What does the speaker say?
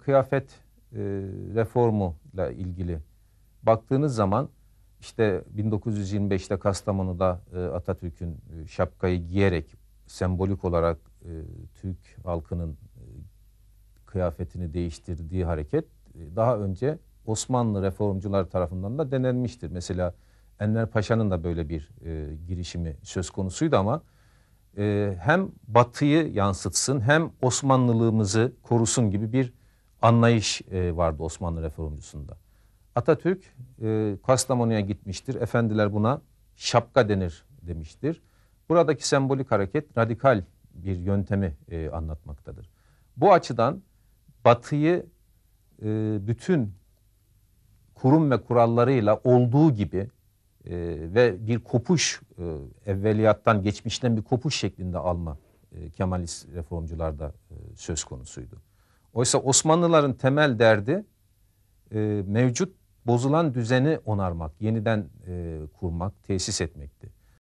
kıyafet e, reformu ile ilgili baktığınız zaman işte 1925'te Kastamonu'da e, Atatürk'ün e, şapkayı giyerek sembolik olarak e, Türk halkının e, kıyafetini değiştirdiği hareket e, daha önce Osmanlı reformcular tarafından da denenmiştir. Mesela Enver Paşa'nın da böyle bir e, girişimi söz konusuydu ama e, hem Batı'yı yansıtsın hem Osmanlılığımızı korusun gibi bir anlayış e, vardı Osmanlı reformcusunda. Atatürk e, Kastamonu'ya gitmiştir. Efendiler buna şapka denir demiştir. Buradaki sembolik hareket radikal bir yöntemi e, anlatmaktadır. Bu açıdan Batı'yı bütün kurum ve kurallarıyla olduğu gibi ve bir kopuş evveliyattan geçmişten bir kopuş şeklinde alma Kemalist reformcularda söz konusuydu. Oysa Osmanlıların temel derdi e, mevcut bozulan düzeni onarmak, yeniden e, kurmak, tesis etmek.